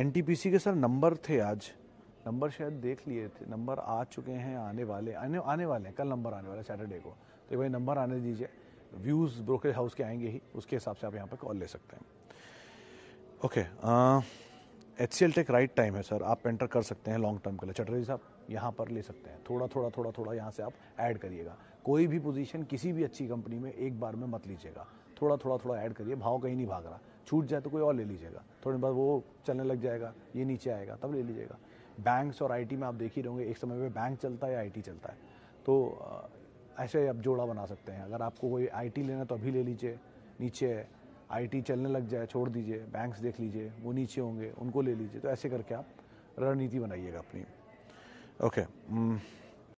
NTPC के sir number थे आज नंबर शायद देख लिए थे नंबर आ चुके हैं आने वाले आने आने वाले हैं कल नंबर आने वाला सैटरडे को तो भाई नंबर आने दीजिए व्यूज़ ब्रोकरेज हाउस के आएंगे ही उसके हिसाब से आप यहाँ पर कॉल ले सकते हैं okay H C L tech right time है सर आप एंटर कर सकते हैं लॉन्ग टर्म के लिए चटर्जी साहब यहाँ पर ले सकते हैं थोड़ा थोड़ा थोड़ा थोड़ा यहाँ से आप ऐड करिएगा कोई भी पोजीशन किसी भी अच्छी कंपनी में एक बार में मत लीजिएगा थोड़ा थोड़ा थोड़ा ऐड करिए भाव कहीं नहीं भाग रहा छूट जाए तो कोई और ले लीजिएगा थोड़े बाद वो चलने लग जाएगा ये नीचे आएगा तब ले लीजिएगा बैंक्स और आईटी में आप देख ही रहोगे एक समय में बैंक चलता है आईटी चलता है तो ऐसे आप जोड़ा बना सकते हैं अगर आपको कोई आईटी लेना तो अभी ले लीजिए नीचे है आईटी चलने लग जाए छोड़ दीजिए बैंक्स देख लीजिए वो नीचे होंगे उनको ले लीजिए तो ऐसे करके आप रणनीति बनाइएगा अपनी ओके okay. Mm,